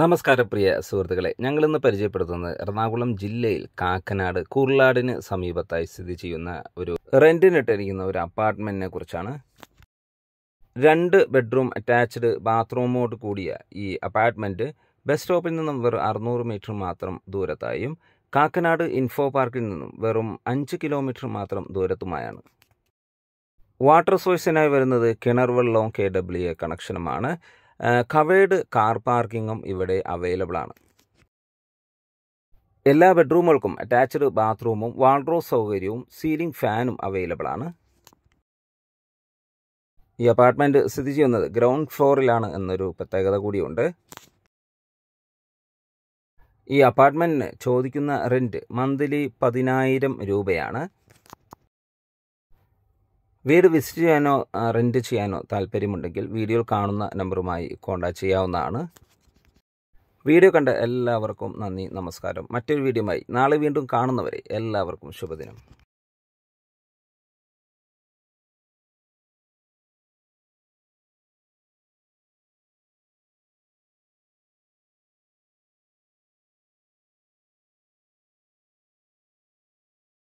നമസ്കാരം പ്രിയ സുഹൃത്തുക്കളെ ഞങ്ങൾ ഇന്ന് പരിചയപ്പെടുത്തുന്നത് എറണാകുളം ജില്ലയിൽ കാക്കനാട് കുർലാടിന് സമീപത്തായി സ്ഥിതി ചെയ്യുന്ന ഒരു റെന്റിനിട്ടിരിക്കുന്ന ഒരു അപ്പാർട്ട്മെന്റിനെ കുറിച്ചാണ് രണ്ട് ബെഡ്റൂം അറ്റാച്ച്ഡ് ബാത്റൂമോട് കൂടിയ ഈ അപ്പാർട്ട്മെന്റ് ബസ് സ്റ്റോപ്പിൽ നിന്നും വെറും അറുന്നൂറ് മീറ്റർ മാത്രം ദൂരത്തായും കാക്കനാട് ഇൻഫോ പാർക്കിൽ നിന്നും വെറും അഞ്ച് കിലോമീറ്റർ മാത്രം ദൂരത്തുമായാണ് വാട്ടർ സോഴ്സിനായി വരുന്നത് കിണർ വെള്ളവും കെ ഡബ്ല്യു എ കണക്ഷനുമാണ് കവേഡ് കാർ പാർക്കിങ്ങും ഇവിടെ അവൈലബിൾ ആണ് എല്ലാ ബെഡ്റൂമുകൾക്കും അറ്റാച്ച്ഡ് ബാത്റൂമും വാൾഡ്രോ സൗകര്യവും സീലിംഗ് ഫാനും അവൈലബിൾ ആണ് ഈ അപ്പാർട്ട്മെന്റ് സ്ഥിതി ചെയ്യുന്നത് ഗ്രൗണ്ട് ഫ്ലോറിലാണ് എന്നൊരു പ്രത്യേകത കൂടിയുണ്ട് ഈ അപ്പാർട്ട്മെൻറ്റിന് ചോദിക്കുന്ന റെൻറ്റ് മന്ത്ലി പതിനായിരം രൂപയാണ് വീട് വിസിറ്റ് ചെയ്യാനോ റെൻറ്റ് ചെയ്യാനോ താല്പര്യമുണ്ടെങ്കിൽ വീഡിയോയിൽ കാണുന്ന നമ്പറുമായി കോൺടാക്റ്റ് ചെയ്യാവുന്നതാണ് വീഡിയോ കണ്ട എല്ലാവർക്കും നന്ദി നമസ്കാരം മറ്റൊരു വീഡിയോമായി നാളെ വീണ്ടും കാണുന്നവരെ എല്ലാവർക്കും ശുഭദിനം